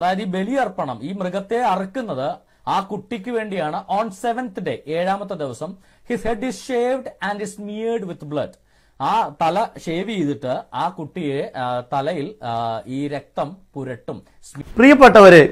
അതായത് ഈ ബലിയർപ്പണം ഈ മൃഗത്തെ അറുക്കുന്നത് ആ കുട്ടിക്ക് വേണ്ടിയാണ് ഓൺ സെവൻത് ഡേ ഏഴാമത്തെ ദിവസം his head is shaved and is mired with blood ആ തല ഷേവ് ചെയ്തിട്ട് ആ കുട്ടിയെ തലയിൽ ഈ രക്തം പുരട്ടും പ്രിയപ്പെട്ടവരെ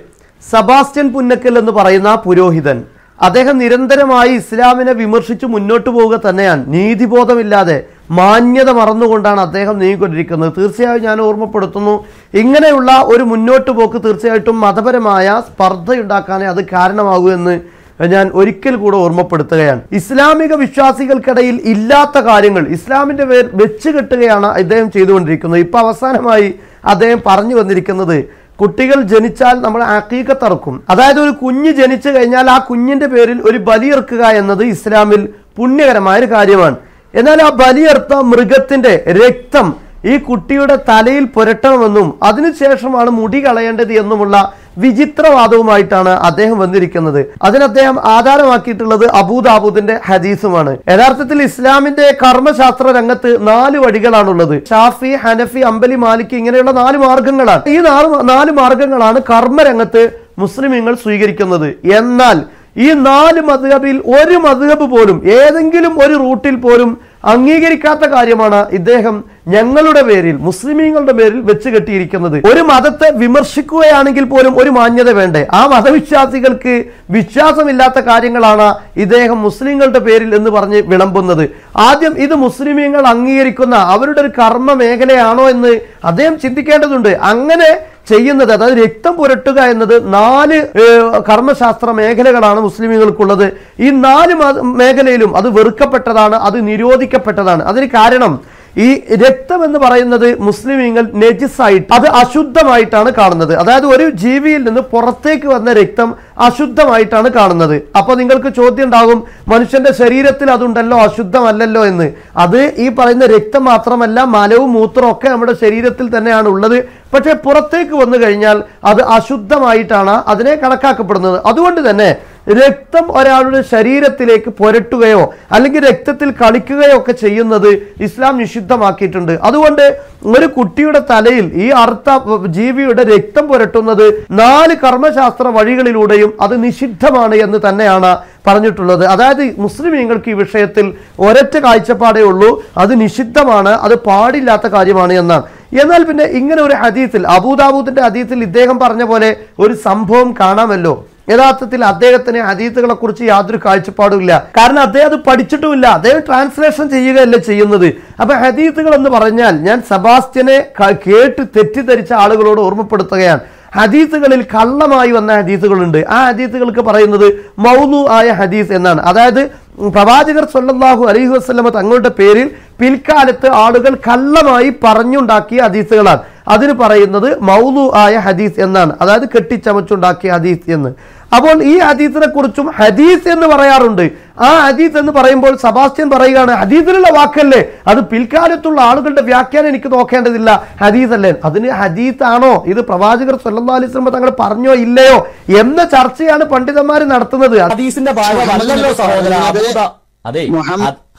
സബാസ്റ്റ്യൻ പുന്നക്കൽ എന്ന് പറയുന്ന പുരോഹിതൻ അദ്ദേഹം നിരന്തരമായി ഇസ്ലാമിനെ വിമർശിച്ചു മുന്നോട്ട് പോവുക തന്നെയാണ് നീതിബോധമില്ലാതെ മാന്യത മറന്നുകൊണ്ടാണ് അദ്ദേഹം നീങ്ങിക്കൊണ്ടിരിക്കുന്നത് തീർച്ചയായും ഞാൻ ഓർമ്മപ്പെടുത്തുന്നു ഇങ്ങനെയുള്ള ഒരു മുന്നോട്ട് പോക്ക് തീർച്ചയായിട്ടും മതപരമായ സ്പർദ്ധയുണ്ടാക്കാനേ അത് കാരണമാകൂ എന്ന് ഞാൻ ഒരിക്കൽ കൂടെ ഓർമ്മപ്പെടുത്തുകയാണ് ഇസ്ലാമിക വിശ്വാസികൾക്കിടയിൽ ഇല്ലാത്ത കാര്യങ്ങൾ ഇസ്ലാമിന്റെ പേർ വെച്ച് കെട്ടുകയാണ് ഇദ്ദേഹം ചെയ്തുകൊണ്ടിരിക്കുന്നത് ഇപ്പൊ അവസാനമായി അദ്ദേഹം പറഞ്ഞു വന്നിരിക്കുന്നത് കുട്ടികൾ ജനിച്ചാൽ നമ്മൾ അക്കീക്കത്തറക്കും അതായത് ഒരു കുഞ്ഞ് ജനിച്ചു കഴിഞ്ഞാൽ ആ കുഞ്ഞിന്റെ പേരിൽ ഒരു ബലിയിറക്കുക എന്നത് ഇസ്ലാമിൽ പുണ്യകരമായ ഒരു കാര്യമാണ് എന്നാൽ ആ ബലിയർത്ത മൃഗത്തിന്റെ രക്തം ഈ കുട്ടിയുടെ തലയിൽ പുരട്ടണമെന്നും അതിനുശേഷമാണ് മുടി കളയേണ്ടത് എന്നുമുള്ള വിചിത്രവാദവുമായിട്ടാണ് അദ്ദേഹം വന്നിരിക്കുന്നത് അതിന് അദ്ദേഹം ആധാരമാക്കിയിട്ടുള്ളത് അബൂദാബൂദിന്റെ ഹദീസുമാണ് യഥാർത്ഥത്തിൽ ഇസ്ലാമിന്റെ കർമ്മശാസ്ത്ര രംഗത്ത് നാല് വഴികളാണുള്ളത് ഷാഫി ഹനഫി അമ്പലി മാലിക് ഇങ്ങനെയുള്ള നാല് മാർഗങ്ങളാണ് ഈ നാല് നാല് മാർഗങ്ങളാണ് കർമ്മരംഗത്ത് മുസ്ലിമീങ്ങൾ സ്വീകരിക്കുന്നത് എന്നാൽ ഈ നാല് മധുഹബിൽ ഒരു മധുഹബ് പോലും ഏതെങ്കിലും ഒരു റൂട്ടിൽ പോലും അംഗീകരിക്കാത്ത കാര്യമാണ് ഇദ്ദേഹം ഞങ്ങളുടെ പേരിൽ മുസ്ലിമീങ്ങളുടെ പേരിൽ വെച്ച് കെട്ടിയിരിക്കുന്നത് ഒരു മതത്തെ വിമർശിക്കുകയാണെങ്കിൽ പോലും ഒരു മാന്യത വേണ്ടേ ആ മതവിശ്വാസികൾക്ക് വിശ്വാസമില്ലാത്ത കാര്യങ്ങളാണ് ഇദ്ദേഹം മുസ്ലിങ്ങളുടെ പേരിൽ എന്ന് പറഞ്ഞ് വിളമ്പുന്നത് ആദ്യം ഇത് മുസ്ലിമീങ്ങൾ അംഗീകരിക്കുന്ന അവരുടെ ഒരു കർമ്മ മേഖലയാണോ എന്ന് അദ്ദേഹം ചിന്തിക്കേണ്ടതുണ്ട് അങ്ങനെ ചെയ്യുന്നത് അതായത് രക്തം പുരട്ടുക എന്നത് നാല് കർമ്മശാസ്ത്ര മേഖലകളാണ് മുസ്ലിമുകൾക്കുള്ളത് ഈ നാല് മേഖലയിലും അത് വെറുക്കപ്പെട്ടതാണ് അത് നിരോധിക്കപ്പെട്ടതാണ് അതിന് കാരണം ഈ രക്തം എന്ന് പറയുന്നത് മുസ്ലിമീങ്ങൾ നെജിസായിട്ട് അത് അശുദ്ധമായിട്ടാണ് കാണുന്നത് അതായത് ഒരു ജീവിയിൽ നിന്ന് പുറത്തേക്ക് വന്ന രക്തം അശുദ്ധമായിട്ടാണ് കാണുന്നത് അപ്പൊ നിങ്ങൾക്ക് ചോദ്യം ഉണ്ടാകും മനുഷ്യന്റെ ശരീരത്തിൽ അതുണ്ടല്ലോ അശുദ്ധമല്ലല്ലോ എന്ന് അത് ഈ പറയുന്ന രക്തം മാത്രമല്ല മലവും മൂത്രവും ഒക്കെ നമ്മുടെ ശരീരത്തിൽ തന്നെയാണ് ഉള്ളത് പക്ഷേ പുറത്തേക്ക് വന്നു കഴിഞ്ഞാൽ അത് അശുദ്ധമായിട്ടാണ് അതിനെ കണക്കാക്കപ്പെടുന്നത് അതുകൊണ്ട് തന്നെ രക്തം ഒരാളുടെ ശരീരത്തിലേക്ക് പുരട്ടുകയോ അല്ലെങ്കിൽ രക്തത്തിൽ കളിക്കുകയോ ഒക്കെ ചെയ്യുന്നത് ഇസ്ലാം നിഷിദ്ധമാക്കിയിട്ടുണ്ട് അതുകൊണ്ട് ഒരു കുട്ടിയുടെ തലയിൽ ഈ അർത്ഥ ജീവിയുടെ രക്തം പുരട്ടുന്നത് നാല് കർമ്മശാസ്ത്ര വഴികളിലൂടെയും അത് നിഷിദ്ധമാണ് എന്ന് തന്നെയാണ് പറഞ്ഞിട്ടുള്ളത് അതായത് മുസ്ലിമീങ്ങൾക്ക് ഈ വിഷയത്തിൽ ഒരൊറ്റ കാഴ്ചപ്പാടേ ഉള്ളൂ അത് നിഷിദ്ധമാണ് അത് പാടില്ലാത്ത കാര്യമാണ് എന്നാണ് എന്നാൽ പിന്നെ ഇങ്ങനെ ഒരു ഹദീത്തിൽ അബൂദാബൂദിന്റെ ഹദീത്തിൽ ഇദ്ദേഹം പറഞ്ഞ പോലെ ഒരു സംഭവം കാണാമല്ലോ യഥാർത്ഥത്തിൽ അദ്ദേഹത്തിന് അതീത്തുകളെ കുറിച്ച് യാതൊരു കാഴ്ചപ്പാടുമില്ല കാരണം അദ്ദേഹം അത് പഠിച്ചിട്ടുമില്ല അദ്ദേഹം ട്രാൻസ്ലേഷൻ ചെയ്യുകയല്ല ചെയ്യുന്നത് അപ്പൊ ഹദീത്തുകൾ എന്ന് പറഞ്ഞാൽ ഞാൻ സെബാസ്റ്റ്യനെ കേട്ട് തെറ്റിദ്ധരിച്ച ആളുകളോട് ഓർമ്മപ്പെടുത്തുകയാണ് ഹദീസുകളിൽ കള്ളമായി വന്ന ഹദീസുകളുണ്ട് ആ ഹദീസുകൾക്ക് പറയുന്നത് മൗലു ആയ ഹദീസ് എന്നാണ് അതായത് പ്രവാചകർ സൊല്ലാഹു അലഹി വസ്ലമ തങ്ങളുടെ പേരിൽ പിൽക്കാലത്ത് ആളുകൾ കള്ളമായി പറഞ്ഞുണ്ടാക്കിയ ഹദീസുകളാണ് അതിന് പറയുന്നത് മൗലു ആയ ഹദീസ് എന്നാണ് അതായത് കെട്ടിച്ചമച്ചുണ്ടാക്കിയ ഹദീസ് എന്ന് അപ്പോൾ ഈ ഹദീസിനെ കുറിച്ചും ഹദീസ് എന്ന് പറയാറുണ്ട് ആ ഹദീസ് എന്ന് പറയുമ്പോൾ സബാസ്റ്റ്യൻ പറയുകയാണ് ഹദീസിലുള്ള വാക്കല്ലേ അത് പിൽക്കാലത്തുള്ള ആളുകളുടെ വ്യാഖ്യാനം എനിക്ക് നോക്കേണ്ടതില്ല ഹദീസ് അല്ലേ അതിന് ഹദീസ് ആണോ ഇത് പ്രവാചകർ സല്ലാ അലിസ്ലമ തങ്ങൾ പറഞ്ഞോ ഇല്ലയോ എന്ന ചർച്ചയാണ് പണ്ഡിതന്മാർ നടത്തുന്നത് ഹദീസിന്റെ അതെ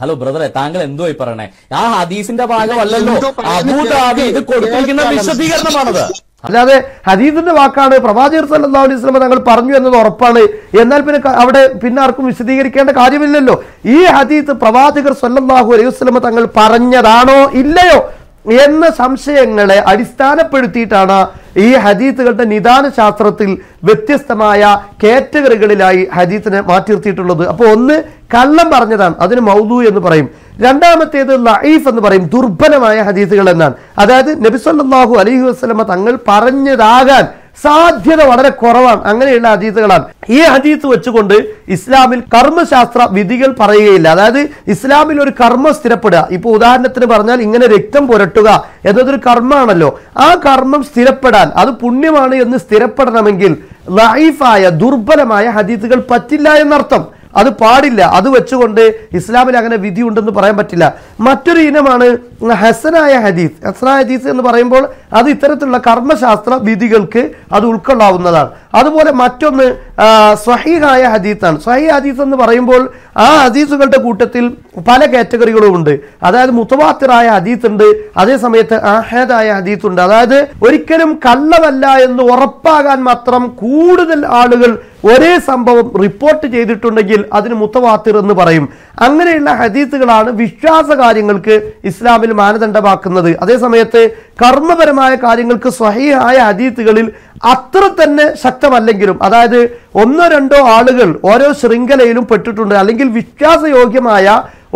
ഹലോ ബ്രദറെ താങ്കൾ എന്തോ പറയണേ ആ ഹദീസിന്റെ ഭാഗമല്ലല്ലോ അബൂദാബി ഇത് കൊടുത്തിരിക്കുന്ന വിശദീകരണമാണത് അല്ലാതെ ഹദീദിന്റെ വാക്കാണ് പ്രവാചകർ സല്ലാ അലൈഹി സ്വലമ തങ്ങൾ പറഞ്ഞു എന്നത് ഉറപ്പാണ് എന്നാൽ പിന്നെ അവിടെ പിന്നെ ആർക്കും വിശദീകരിക്കേണ്ട കാര്യമില്ലല്ലോ ഈ ഹദീദ് പ്രവാചകർ സല്ലാഹു അലൈഹി വസ്ലമ തങ്ങൾ പറഞ്ഞതാണോ ഇല്ലയോ എന്ന സംശയങ്ങളെ അടിസ്ഥാനപ്പെടുത്തിയിട്ടാണ് ഈ ഹദീത്തുകളുടെ നിദാന ശാസ്ത്രത്തിൽ വ്യത്യസ്തമായ കാറ്റഗറികളിലായി ഹദീത്തിനെ മാറ്റിർത്തിയിട്ടുള്ളത് അപ്പോൾ ഒന്ന് കള്ളം പറഞ്ഞതാണ് അതിന് മൗദു എന്ന് പറയും രണ്ടാമത്തേത് ലൈഫ് എന്ന് പറയും ദുർബലമായ ഹദീസുകൾ എന്നാണ് അതായത് നബിസ്വല്ലാഹു അലഹി വസ്ലമ തങ്ങൾ പറഞ്ഞതാകാൻ സാധ്യത വളരെ കുറവാണ് അങ്ങനെയുള്ള ഹദീസുകളാണ് ഈ ഹദീസ് വെച്ചുകൊണ്ട് ഇസ്ലാമിൽ കർമ്മശാസ്ത്ര വിധികൾ പറയുകയില്ല അതായത് ഇസ്ലാമിൽ ഒരു കർമ്മം സ്ഥിരപ്പെടുക ഇപ്പൊ ഉദാഹരണത്തിന് പറഞ്ഞാൽ ഇങ്ങനെ രക്തം പുരട്ടുക എന്നതൊരു കർമ്മമാണല്ലോ ആ കർമ്മം സ്ഥിരപ്പെടാൻ അത് പുണ്യമാണ് എന്ന് സ്ഥിരപ്പെടണമെങ്കിൽ ലൈഫായ ദുർബലമായ ഹദീത്തുകൾ പറ്റില്ല എന്നർത്ഥം അത് പാടില്ല അത് വെച്ചുകൊണ്ട് ഇസ്ലാമിൽ അങ്ങനെ വിധി ഉണ്ടെന്ന് പറയാൻ പറ്റില്ല മറ്റൊരു ഇനമാണ് ഹസനായ ഹദീസ് ഹസനായ ഹദീസ് എന്ന് പറയുമ്പോൾ അത് ഇത്തരത്തിലുള്ള കർമ്മശാസ്ത്ര വിധികൾക്ക് അത് ഉൾക്കൊള്ളാവുന്നതാണ് അതുപോലെ മറ്റൊന്ന് സ്വഹീഹായ ഹദീസാണ് സ്വഹീ ഹദീസ് എന്ന് പറയുമ്പോൾ ആ ഹദീസുകളുടെ കൂട്ടത്തിൽ പല കാറ്റഗറികളും ഉണ്ട് അതായത് മുത്തവാത്തിറായ ഹദീസ് ഉണ്ട് അതേസമയത്ത് അഹദായ ഹദീസ് ഉണ്ട് അതായത് ഒരിക്കലും കള്ളമല്ല എന്ന് ഉറപ്പാകാൻ മാത്രം കൂടുതൽ ആളുകൾ ഒരേ സംഭവം റിപ്പോർട്ട് ചെയ്തിട്ടുണ്ടെങ്കിൽ അതിന് മുത്തവാത്തിർ എന്ന് പറയും അങ്ങനെയുള്ള ഹദീസുകളാണ് വിശ്വാസ കാര്യങ്ങൾക്ക് ഇസ്ലാമിൽ മാനദണ്ഡമാക്കുന്നത് അതേസമയത്ത് കർമ്മപരമായ കാര്യങ്ങൾക്ക് സ്വഹീഹായ ഹദീസുകളിൽ അത്ര തന്നെ ശക്ത ശക്തമല്ലെങ്കിലും അതായത് ഒന്നോ രണ്ടോ ആളുകൾ ഓരോ ശൃംഖലയിലും പെട്ടിട്ടുണ്ട് അല്ലെങ്കിൽ വിശ്വാസയോഗ്യമായ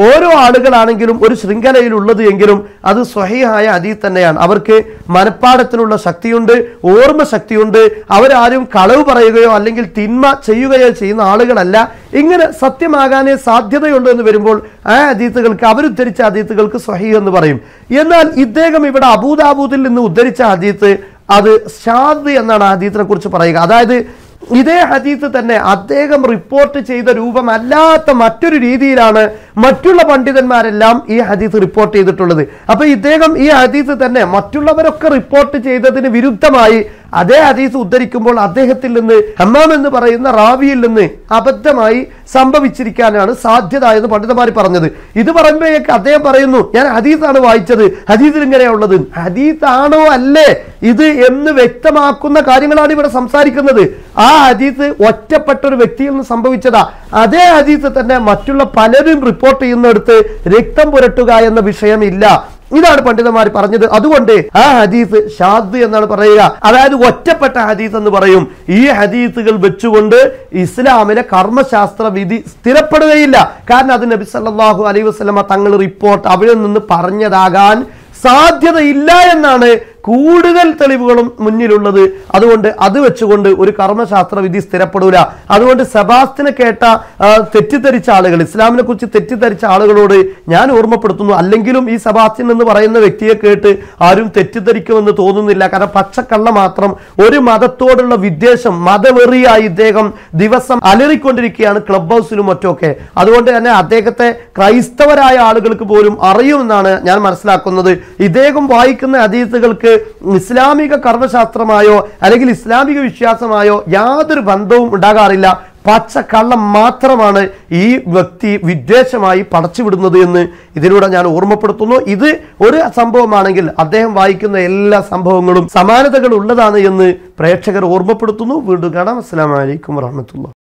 ഓരോ ആളുകളാണെങ്കിലും ഒരു ശൃംഖലയിലുള്ളത് എങ്കിലും അത് സ്വഹീഹായ അതി തന്നെയാണ് അവർക്ക് മനഃപ്പാടത്തിനുള്ള ശക്തിയുണ്ട് ഓർമ്മ ശക്തിയുണ്ട് അവരാരും കളവ് പറയുകയോ അല്ലെങ്കിൽ തിന്മ ചെയ്യുകയോ ചെയ്യുന്ന ആളുകളല്ല ഇങ്ങനെ സത്യമാകാനേ സാധ്യതയുള്ളൂ എന്ന് വരുമ്പോൾ ആ അതീത്തുകൾക്ക് അവരുദ്ധരിച്ച അതീത്തുകൾക്ക് സ്വഹീ എന്ന് പറയും എന്നാൽ ഇദ്ദേഹം ഇവിടെ അബൂദാബൂദിൽ നിന്ന് ഉദ്ധരിച്ച അതീത്ത് അത് ഷാദ് എന്നാണ് ഹദീത്തിനെ കുറിച്ച് പറയുക അതായത് ഇതേ ഹദീത്ത് തന്നെ അദ്ദേഹം റിപ്പോർട്ട് ചെയ്ത രൂപമല്ലാത്ത മറ്റൊരു രീതിയിലാണ് മറ്റുള്ള പണ്ഡിതന്മാരെല്ലാം ഈ ഹദീത്ത് റിപ്പോർട്ട് ചെയ്തിട്ടുള്ളത് അപ്പൊ ഇദ്ദേഹം ഈ ഹദീത്ത് തന്നെ മറ്റുള്ളവരൊക്കെ റിപ്പോർട്ട് ചെയ്തതിന് വിരുദ്ധമായി അതേ ഹദീസ് ഉദ്ധരിക്കുമ്പോൾ അദ്ദേഹത്തിൽ നിന്ന് ഹമ്മാം എന്ന് പറയുന്ന റാവിയിൽ നിന്ന് അബദ്ധമായി സംഭവിച്ചിരിക്കാനാണ് സാധ്യത എന്ന് പണ്ഡിതന്മാർ പറഞ്ഞത് ഇത് പറയുമ്പോഴേക്ക് അദ്ദേഹം പറയുന്നു ഞാൻ ഹദീസാണ് വായിച്ചത് ഹദീസിൽ ഇങ്ങനെയുള്ളത് ആണോ അല്ലേ ഇത് എന്ന് വ്യക്തമാക്കുന്ന കാര്യങ്ങളാണ് ഇവിടെ സംസാരിക്കുന്നത് ആ ഹദീസ് ഒറ്റപ്പെട്ട ഒരു വ്യക്തിയിൽ നിന്ന് സംഭവിച്ചതാ അതേ ഹദീസ് തന്നെ മറ്റുള്ള പലരും റിപ്പോർട്ട് ചെയ്യുന്നിടത്ത് രക്തം പുരട്ടുക എന്ന വിഷയമില്ല ഇതാണ് പണ്ഡിതന്മാർ പറഞ്ഞത് അതുകൊണ്ട് ആ ഹദീസ് ഷാദ് എന്നാണ് പറയുക അതായത് ഒറ്റപ്പെട്ട ഹദീസ് എന്ന് പറയും ഈ ഹദീസുകൾ വെച്ചുകൊണ്ട് ഇസ്ലാമിലെ കർമ്മശാസ്ത്ര വിധി സ്ഥിരപ്പെടുകയില്ല കാരണം അത് നബി സല്ലാഹു അലൈഹി വസ്ലമ തങ്ങൾ റിപ്പോർട്ട് അവിടെ നിന്ന് പറഞ്ഞതാകാൻ സാധ്യതയില്ല എന്നാണ് കൂടുതൽ തെളിവുകളും മുന്നിലുള്ളത് അതുകൊണ്ട് അത് വെച്ചുകൊണ്ട് ഒരു കർമ്മശാസ്ത്ര വിധി സ്ഥിരപ്പെടൂല അതുകൊണ്ട് സെബാസ്റ്റിനെ കേട്ട തെറ്റിദ്ധരിച്ച ആളുകൾ ഇസ്ലാമിനെ കുറിച്ച് തെറ്റിദ്ധരിച്ച ആളുകളോട് ഞാൻ ഓർമ്മപ്പെടുത്തുന്നു അല്ലെങ്കിലും ഈ സെബാസ്റ്റിൻ എന്ന് പറയുന്ന വ്യക്തിയെ കേട്ട് ആരും തെറ്റിദ്ധരിക്കുമെന്ന് തോന്നുന്നില്ല കാരണം പച്ചക്കള്ള മാത്രം ഒരു മതത്തോടുള്ള വിദ്വേഷം മതവെറിയായി ഇദ്ദേഹം ദിവസം അലറിക്കൊണ്ടിരിക്കുകയാണ് ക്ലബ് ഹൗസിലും മറ്റുമൊക്കെ അതുകൊണ്ട് തന്നെ അദ്ദേഹത്തെ ക്രൈസ്തവരായ ആളുകൾക്ക് പോലും അറിയുമെന്നാണ് ഞാൻ മനസ്സിലാക്കുന്നത് ഇദ്ദേഹം വായിക്കുന്ന അതീത്തുകൾക്ക് ഇസ്ലാമിക കർമ്മശാസ്ത്രമായോ അല്ലെങ്കിൽ ഇസ്ലാമിക വിശ്വാസമായോ യാതൊരു ബന്ധവും ഉണ്ടാകാറില്ല പച്ച കള്ളം മാത്രമാണ് ഈ വ്യക്തി വിദ്വേഷമായി പടച്ചുവിടുന്നത് എന്ന് ഇതിലൂടെ ഞാൻ ഓർമ്മപ്പെടുത്തുന്നു ഇത് ഒരു സംഭവമാണെങ്കിൽ അദ്ദേഹം വായിക്കുന്ന എല്ലാ സംഭവങ്ങളും സമാനതകൾ ഉള്ളതാണ് എന്ന് പ്രേക്ഷകർ ഓർമ്മപ്പെടുത്തുന്നു വീണ്ടും കാണാം അസ്സാം വലൈക്കും വറഹമത്തുള്ള